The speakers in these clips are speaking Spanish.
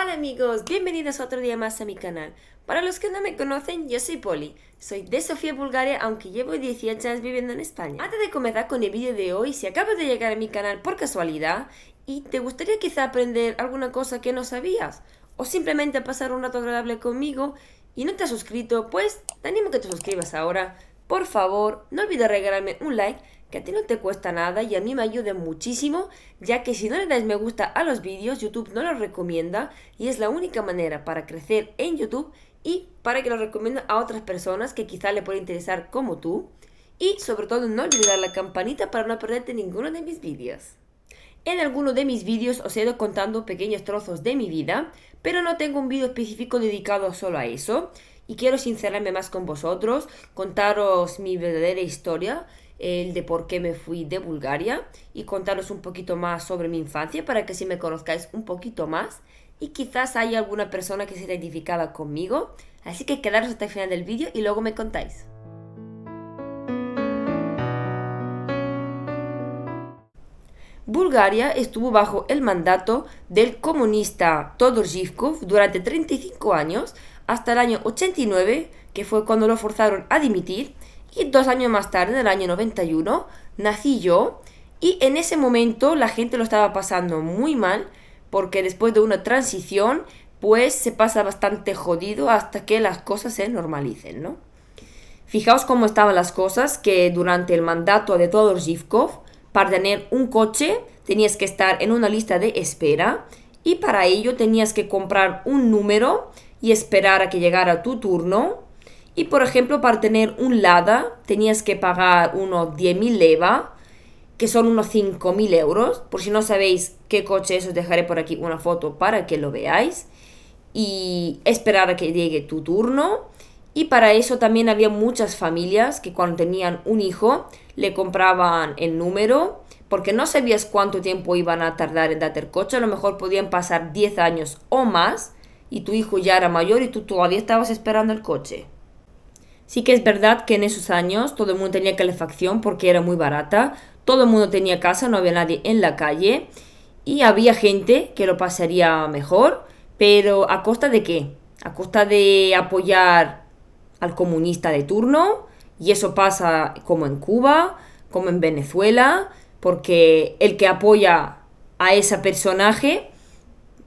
Hola amigos, bienvenidos a otro día más a mi canal. Para los que no me conocen, yo soy Poli. Soy de Sofía, Bulgaria, aunque llevo 18 años viviendo en España. Antes de comenzar con el vídeo de hoy, si acabas de llegar a mi canal por casualidad y te gustaría quizá aprender alguna cosa que no sabías o simplemente pasar un rato agradable conmigo y no te has suscrito, pues te animo que te suscribas ahora. Por favor, no olvides regalarme un like que a ti no te cuesta nada y a mí me ayuda muchísimo, ya que si no le dais me gusta a los vídeos, YouTube no los recomienda y es la única manera para crecer en YouTube y para que lo recomienda a otras personas que quizá le pueda interesar como tú. Y sobre todo no olvidar la campanita para no perderte ninguno de mis vídeos. En alguno de mis vídeos os he ido contando pequeños trozos de mi vida, pero no tengo un vídeo específico dedicado solo a eso y quiero sincerarme más con vosotros, contaros mi verdadera historia el de por qué me fui de Bulgaria y contaros un poquito más sobre mi infancia para que si me conozcáis un poquito más y quizás haya alguna persona que se identificaba conmigo. Así que quedaros hasta el final del vídeo y luego me contáis. Bulgaria estuvo bajo el mandato del comunista Todor Zhivkov durante 35 años hasta el año 89, que fue cuando lo forzaron a dimitir, y dos años más tarde, en el año 91, nací yo y en ese momento la gente lo estaba pasando muy mal porque después de una transición pues se pasa bastante jodido hasta que las cosas se normalicen, ¿no? Fijaos cómo estaban las cosas, que durante el mandato de Todor Zivkov, para tener un coche tenías que estar en una lista de espera y para ello tenías que comprar un número y esperar a que llegara tu turno y por ejemplo, para tener un Lada tenías que pagar unos 10.000 leva, que son unos 5.000 euros. Por si no sabéis qué coche es, os dejaré por aquí una foto para que lo veáis. Y esperar a que llegue tu turno. Y para eso también había muchas familias que cuando tenían un hijo le compraban el número porque no sabías cuánto tiempo iban a tardar en darte el coche. A lo mejor podían pasar 10 años o más y tu hijo ya era mayor y tú todavía estabas esperando el coche. Sí que es verdad que en esos años todo el mundo tenía calefacción porque era muy barata, todo el mundo tenía casa, no había nadie en la calle y había gente que lo pasaría mejor, pero ¿a costa de qué? A costa de apoyar al comunista de turno y eso pasa como en Cuba, como en Venezuela, porque el que apoya a ese personaje,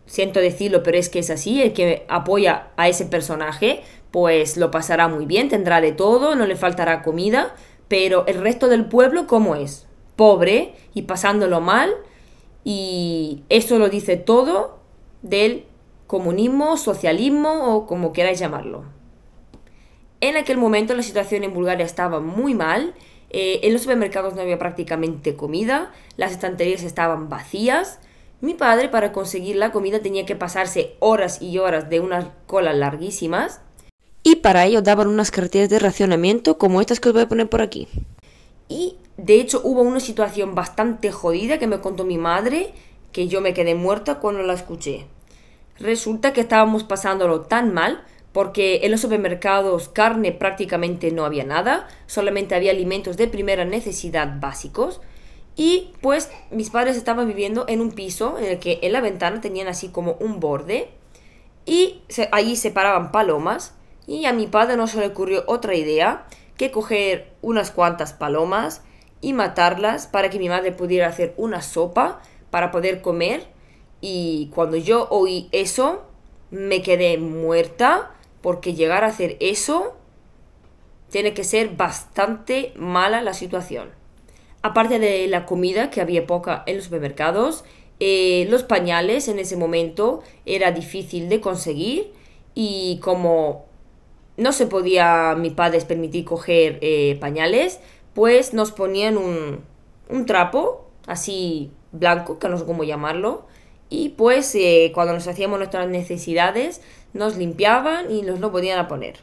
siento decirlo, pero es que es así, el que apoya a ese personaje pues lo pasará muy bien, tendrá de todo, no le faltará comida, pero el resto del pueblo, ¿cómo es? Pobre y pasándolo mal, y eso lo dice todo del comunismo, socialismo o como queráis llamarlo. En aquel momento la situación en Bulgaria estaba muy mal, eh, en los supermercados no había prácticamente comida, las estanterías estaban vacías, mi padre para conseguir la comida tenía que pasarse horas y horas de unas colas larguísimas, y para ello daban unas cartillas de racionamiento como estas que os voy a poner por aquí. Y de hecho hubo una situación bastante jodida que me contó mi madre, que yo me quedé muerta cuando la escuché. Resulta que estábamos pasándolo tan mal porque en los supermercados carne prácticamente no había nada, solamente había alimentos de primera necesidad básicos. Y pues mis padres estaban viviendo en un piso en el que en la ventana tenían así como un borde y se, allí separaban palomas y a mi padre no se le ocurrió otra idea que coger unas cuantas palomas y matarlas para que mi madre pudiera hacer una sopa para poder comer. Y cuando yo oí eso, me quedé muerta porque llegar a hacer eso tiene que ser bastante mala la situación. Aparte de la comida, que había poca en los supermercados, eh, los pañales en ese momento era difícil de conseguir y como no se podía mis padres permitir coger eh, pañales, pues nos ponían un, un, trapo así blanco, que no sé cómo llamarlo, y pues eh, cuando nos hacíamos nuestras necesidades nos limpiaban y nos lo podían a poner.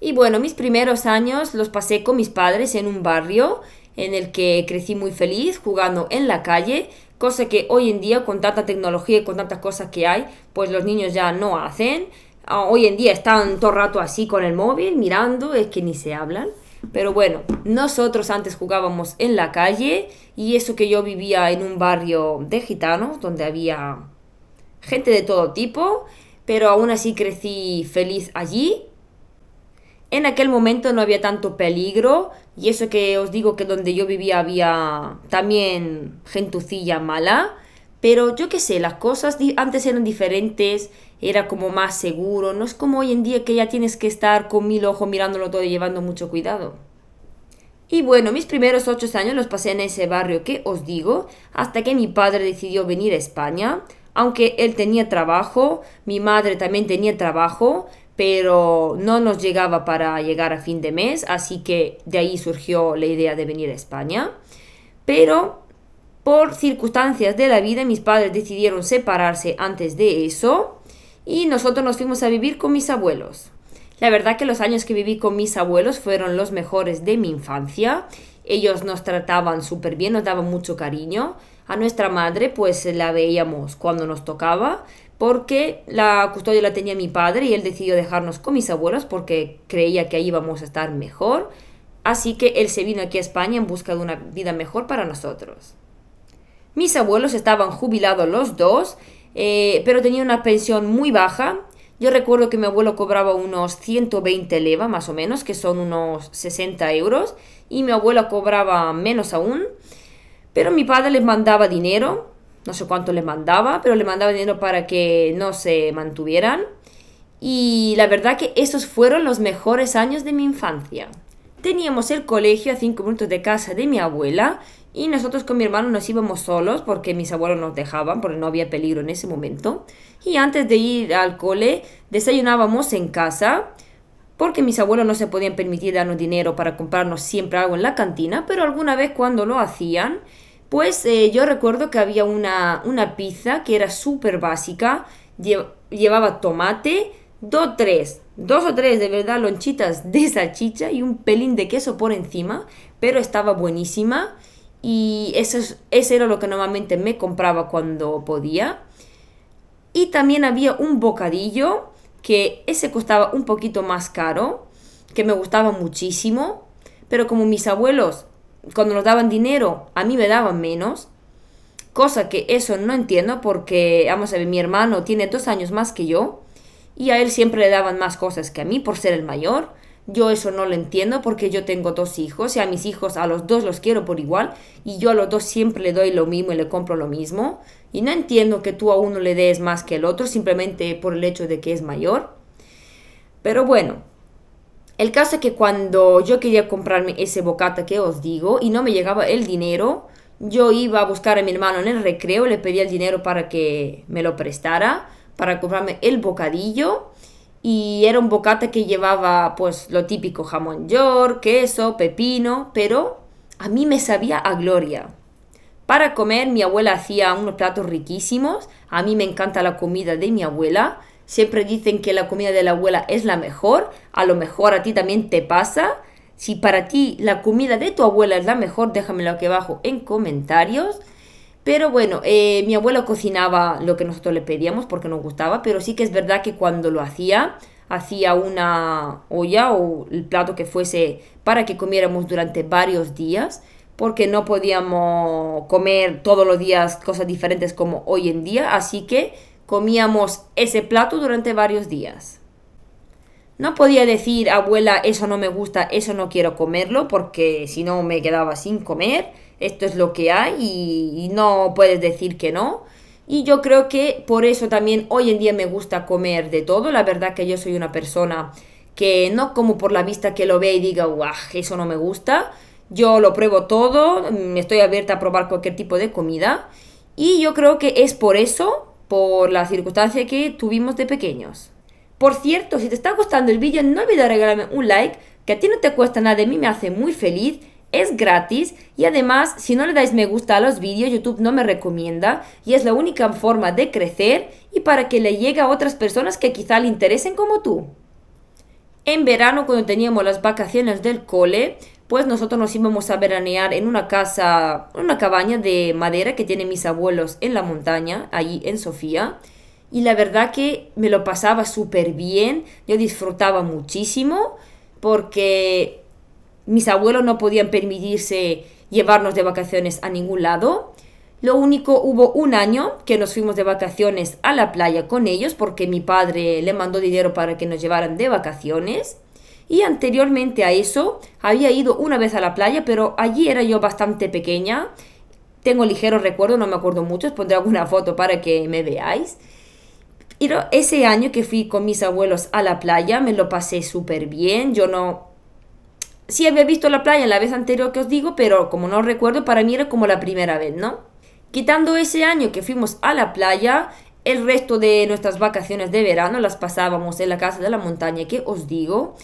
Y bueno, mis primeros años los pasé con mis padres en un barrio en el que crecí muy feliz jugando en la calle, cosa que hoy en día con tanta tecnología y con tantas cosas que hay, pues los niños ya no hacen Ah, hoy en día están todo rato así con el móvil, mirando, es que ni se hablan. Pero bueno, nosotros antes jugábamos en la calle y eso que yo vivía en un barrio de gitanos donde había gente de todo tipo, pero aún así crecí feliz allí. En aquel momento no había tanto peligro y eso que os digo que donde yo vivía había también gentucilla mala, pero yo qué sé, las cosas antes eran diferentes, era como más seguro, no es como hoy en día que ya tienes que estar con mil ojos mirándolo todo y llevando mucho cuidado. Y bueno, mis primeros ocho años los pasé en ese barrio que os digo, hasta que mi padre decidió venir a España, aunque él tenía trabajo, mi madre también tenía trabajo, pero no nos llegaba para llegar a fin de mes, así que de ahí surgió la idea de venir a España. Pero por circunstancias de la vida, mis padres decidieron separarse antes de eso y nosotros nos fuimos a vivir con mis abuelos. La verdad que los años que viví con mis abuelos fueron los mejores de mi infancia. Ellos nos trataban súper bien, nos daban mucho cariño. A nuestra madre pues la veíamos cuando nos tocaba porque la custodia la tenía mi padre y él decidió dejarnos con mis abuelos porque creía que ahí íbamos a estar mejor. Así que él se vino aquí a España en busca de una vida mejor para nosotros. Mis abuelos estaban jubilados los dos, eh, pero tenían una pensión muy baja. Yo recuerdo que mi abuelo cobraba unos 120 leva, más o menos, que son unos 60 euros, y mi abuela cobraba menos aún. Pero mi padre les mandaba dinero, no sé cuánto les mandaba, pero le mandaba dinero para que no se mantuvieran. Y la verdad que esos fueron los mejores años de mi infancia. Teníamos el colegio a 5 minutos de casa de mi abuela y nosotros con mi hermano nos íbamos solos porque mis abuelos nos dejaban, porque no había peligro en ese momento. Y antes de ir al cole, desayunábamos en casa porque mis abuelos no se podían permitir darnos dinero para comprarnos siempre algo en la cantina, pero alguna vez cuando lo hacían, pues eh, yo recuerdo que había una, una pizza que era súper básica, llevaba tomate, dos, tres, dos o tres de verdad lonchitas de salchicha y un pelín de queso por encima, pero estaba buenísima. Y eso, era lo que normalmente me compraba cuando podía. Y también había un bocadillo que ese costaba un poquito más caro, que me gustaba muchísimo, pero como mis abuelos cuando nos daban dinero a mí me daban menos, cosa que eso no entiendo porque, vamos a ver, mi hermano tiene dos años más que yo y a él siempre le daban más cosas que a mí por ser el mayor, yo eso no lo entiendo porque yo tengo dos hijos y a mis hijos a los dos los quiero por igual y yo a los dos siempre le doy lo mismo y le compro lo mismo. Y no entiendo que tú a uno le des más que al otro simplemente por el hecho de que es mayor. Pero bueno, el caso es que cuando yo quería comprarme ese bocata que os digo y no me llegaba el dinero, yo iba a buscar a mi hermano en el recreo, le pedía el dinero para que me lo prestara, para comprarme el bocadillo y era un bocata que llevaba pues lo típico jamón york, queso, pepino, pero a mí me sabía a gloria. Para comer mi abuela hacía unos platos riquísimos, a mí me encanta la comida de mi abuela, siempre dicen que la comida de la abuela es la mejor, a lo mejor a ti también te pasa. Si para ti la comida de tu abuela es la mejor, déjamelo aquí abajo en comentarios. Pero bueno, eh, mi abuelo cocinaba lo que nosotros le pedíamos porque nos gustaba, pero sí que es verdad que cuando lo hacía, hacía una olla o el plato que fuese para que comiéramos durante varios días, porque no podíamos comer todos los días cosas diferentes como hoy en día, así que comíamos ese plato durante varios días. No podía decir, abuela, eso no me gusta, eso no quiero comerlo, porque si no me quedaba sin comer esto es lo que hay y, no puedes decir que no. Y yo creo que por eso también hoy en día me gusta comer de todo. La verdad que yo soy una persona que no como por la vista que lo ve y diga, guau, eso no me gusta. Yo lo pruebo todo, me estoy abierta a probar cualquier tipo de comida. Y yo creo que es por eso, por la circunstancia que tuvimos de pequeños. Por cierto, si te está gustando el vídeo, no olvides regalarme un like, que a ti no te cuesta nada, de mí me hace muy feliz es gratis y además si no le dais me gusta a los vídeos YouTube no me recomienda y es la única forma de crecer y para que le llegue a otras personas que quizá le interesen como tú. En verano cuando teníamos las vacaciones del cole pues nosotros nos íbamos a veranear en una casa, una cabaña de madera que tienen mis abuelos en la montaña, allí en Sofía. Y la verdad que me lo pasaba súper bien, yo disfrutaba muchísimo porque mis abuelos no podían permitirse llevarnos de vacaciones a ningún lado. Lo único, hubo un año que nos fuimos de vacaciones a la playa con ellos porque mi padre le mandó dinero para que nos llevaran de vacaciones. Y anteriormente a eso había ido una vez a la playa, pero allí era yo bastante pequeña. Tengo ligero recuerdo no me acuerdo mucho, os pondré alguna foto para que me veáis. Pero ese año que fui con mis abuelos a la playa me lo pasé súper bien. Yo no sí había visto la playa la vez anterior que os digo, pero como no recuerdo, para mí era como la primera vez, ¿no? Quitando ese año que fuimos a la playa, el resto de nuestras vacaciones de verano las pasábamos en la casa de la montaña que os digo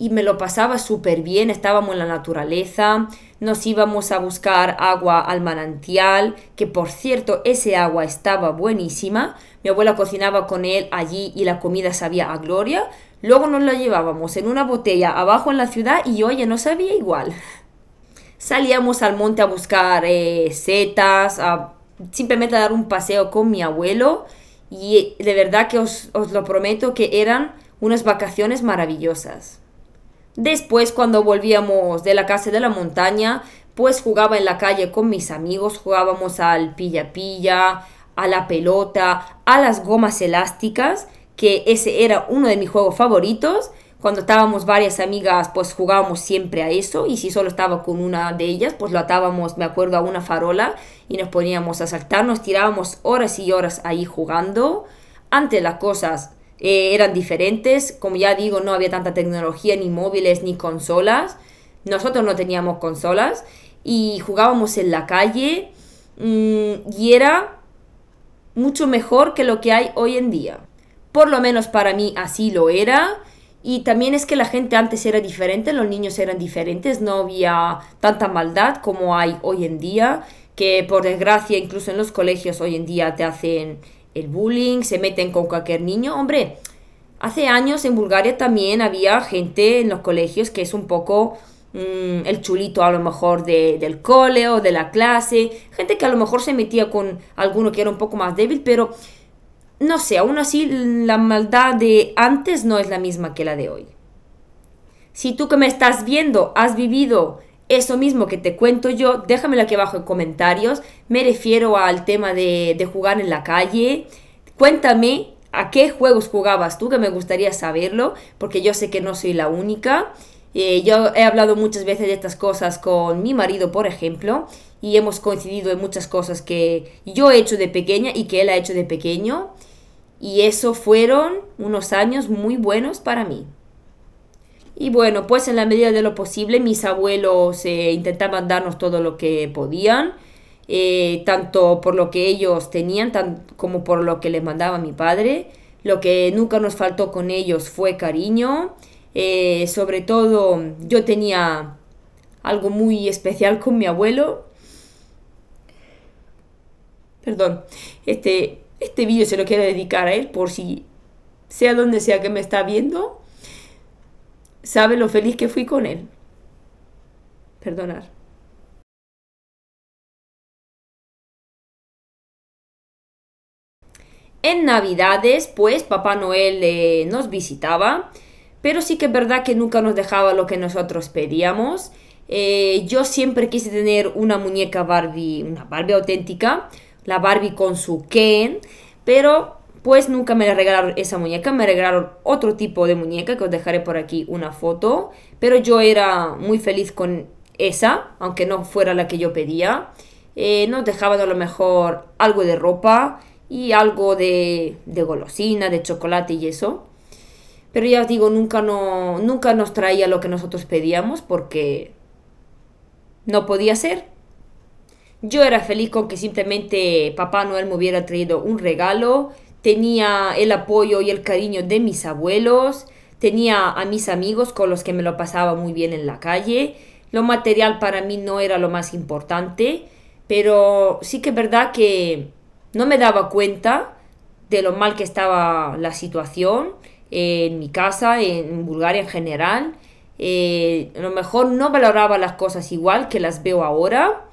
y me lo pasaba súper bien, estábamos en la naturaleza, nos íbamos a buscar agua al manantial, que por cierto ese agua estaba buenísima, mi abuela cocinaba con él allí y la comida sabía a gloria, Luego nos lo llevábamos en una botella abajo en la ciudad y oye, no sabía igual. Salíamos al monte a buscar eh, setas, a simplemente a dar un paseo con mi abuelo y eh, de verdad que os, os lo prometo que eran unas vacaciones maravillosas. Después, cuando volvíamos de la casa de la montaña, pues jugaba en la calle con mis amigos, jugábamos al pilla-pilla, a la pelota, a las gomas elásticas que ese era uno de mis juegos favoritos. Cuando estábamos varias amigas, pues jugábamos siempre a eso. Y si solo estaba con una de ellas, pues lo atábamos, me acuerdo, a una farola y nos poníamos a saltar. Nos tirábamos horas y horas ahí jugando. Antes las cosas eh, eran diferentes. Como ya digo, no había tanta tecnología, ni móviles, ni consolas. Nosotros no teníamos consolas y jugábamos en la calle. Mm, y era mucho mejor que lo que hay hoy en día. Por lo menos para mí así lo era. Y también es que la gente antes era diferente, los niños eran diferentes, no había tanta maldad como hay hoy en día, que por desgracia incluso en los colegios hoy en día te hacen el bullying, se meten con cualquier niño. Hombre, hace años en Bulgaria también había gente en los colegios que es un poco mm, el chulito a lo mejor del cole o de la clase, gente que a lo mejor se metía con alguno que era un poco más débil, pero no sé, aún así la maldad de antes no es la misma que la de hoy. Si tú que me estás viendo has vivido eso mismo que te cuento yo, déjamelo aquí abajo en comentarios. Me refiero al tema de, jugar en la calle. Cuéntame a qué juegos jugabas tú, que me gustaría saberlo, porque yo sé que no soy la única. Eh, yo he hablado muchas veces de estas cosas con mi marido, por ejemplo, y hemos coincidido en muchas cosas que yo he hecho de pequeña y que él ha hecho de pequeño. Y eso fueron unos años muy buenos para mí. Y bueno, pues en la medida de lo posible mis abuelos eh, intentaban darnos todo lo que podían, eh, tanto por lo que ellos tenían tan, como por lo que les mandaba mi padre. Lo que nunca nos faltó con ellos fue cariño. Eh, sobre todo yo tenía algo muy especial con mi abuelo. Perdón, este, este vídeo se lo quiero dedicar a él por si sea donde sea que me está viendo, sabe lo feliz que fui con él. Perdonar. En Navidades, pues, Papá Noel eh, nos visitaba, pero sí que es verdad que nunca nos dejaba lo que nosotros pedíamos. Eh, yo siempre quise tener una muñeca Barbie, una Barbie auténtica, la Barbie con su Ken, pero pues nunca me regalaron esa muñeca, me regalaron otro tipo de muñeca que os dejaré por aquí una foto, pero yo era muy feliz con esa, aunque no fuera la que yo pedía. Eh, nos dejaban a lo mejor algo de ropa y algo de, golosina, de chocolate y eso. Pero ya os digo, nunca, no, nunca nos traía lo que nosotros pedíamos porque no podía ser. Yo era feliz con que simplemente Papá Noel me hubiera traído un regalo, tenía el apoyo y el cariño de mis abuelos, tenía a mis amigos con los que me lo pasaba muy bien en la calle, lo material para mí no era lo más importante, pero sí que es verdad que no me daba cuenta de lo mal que estaba la situación en mi casa, en Bulgaria en general. Eh, a lo mejor no valoraba las cosas igual que las veo ahora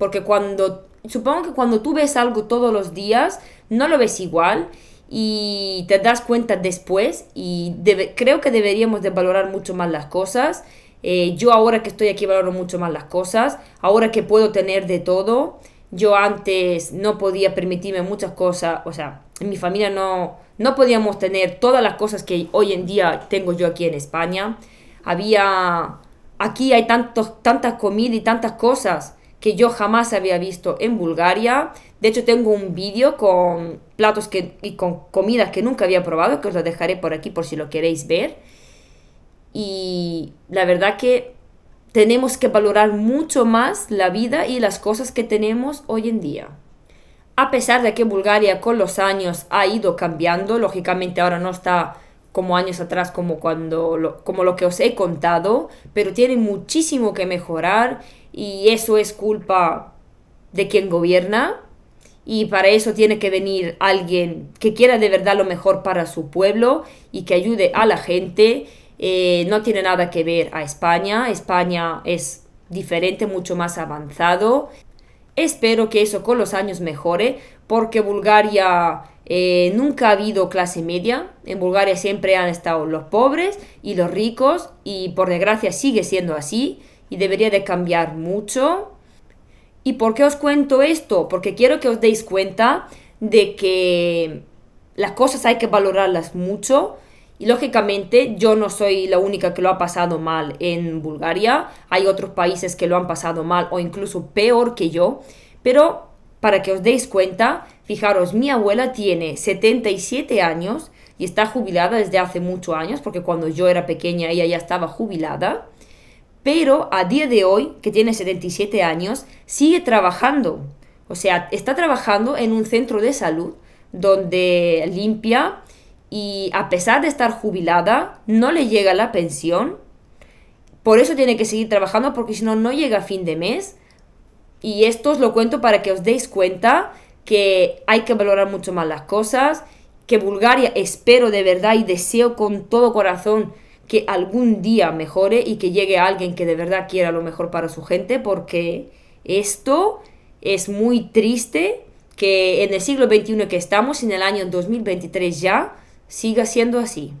porque cuando, supongo que cuando tú ves algo todos los días, no lo ves igual y te das cuenta después y creo que deberíamos de valorar mucho más las cosas. Eh, yo ahora que estoy aquí valoro mucho más las cosas, ahora que puedo tener de todo, yo antes no podía permitirme muchas cosas, o sea, en mi familia no, no podíamos tener todas las cosas que hoy en día tengo yo aquí en España. Había, aquí hay tantos, tantas comidas y tantas cosas que yo jamás había visto en Bulgaria. De hecho, tengo un vídeo con platos que, y con comidas que nunca había probado, que os lo dejaré por aquí por si lo queréis ver. Y la verdad que tenemos que valorar mucho más la vida y las cosas que tenemos hoy en día. A pesar de que Bulgaria con los años ha ido cambiando, lógicamente ahora no está como años atrás como cuando como lo que os he contado, pero tiene muchísimo que mejorar y eso es culpa de quien gobierna y para eso tiene que venir alguien que quiera de verdad lo mejor para su pueblo y que ayude a la gente. Eh, no tiene nada que ver a España, España es diferente, mucho más avanzado. Espero que eso con los años mejore porque Bulgaria eh, nunca ha habido clase media, en Bulgaria siempre han estado los pobres y los ricos y por desgracia sigue siendo así y debería de cambiar mucho. ¿Y por qué os cuento esto? Porque quiero que os deis cuenta de que las cosas hay que valorarlas mucho. Y lógicamente yo no soy la única que lo ha pasado mal en Bulgaria. Hay otros países que lo han pasado mal o incluso peor que yo. Pero para que os deis cuenta, fijaros, mi abuela tiene 77 años y está jubilada desde hace muchos años, porque cuando yo era pequeña ella ya estaba jubilada pero a día de hoy, que tiene 77 años, sigue trabajando. O sea, está trabajando en un centro de salud donde limpia y a pesar de estar jubilada, no le llega la pensión. Por eso tiene que seguir trabajando porque si no, no llega a fin de mes. Y esto os lo cuento para que os deis cuenta que hay que valorar mucho más las cosas, que Bulgaria espero de verdad y deseo con todo corazón que algún día mejore y que llegue alguien que de verdad quiera lo mejor para su gente, porque esto es muy triste que en el siglo XXI que estamos, en el año 2023 ya, siga siendo así.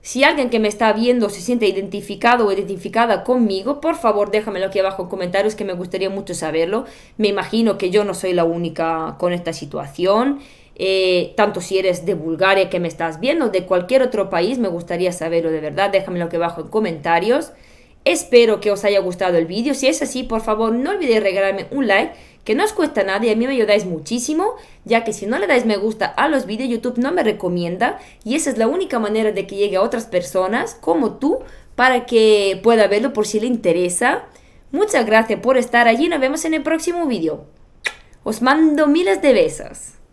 Si alguien que me está viendo se siente identificado o identificada conmigo, por favor déjamelo aquí abajo en comentarios que me gustaría mucho saberlo. Me imagino que yo no soy la única con esta situación. Eh, tanto si eres de Bulgaria que me estás viendo, de cualquier otro país, me gustaría saberlo de verdad, déjamelo que abajo en comentarios. Espero que os haya gustado el vídeo, si es así, por favor no olvidéis regalarme un like, que no os cuesta nada y a mí me ayudáis muchísimo, ya que si no le dais me gusta a los vídeos, YouTube no me recomienda y esa es la única manera de que llegue a otras personas como tú para que pueda verlo por si le interesa. Muchas gracias por estar allí, nos vemos en el próximo vídeo. Os mando miles de besos.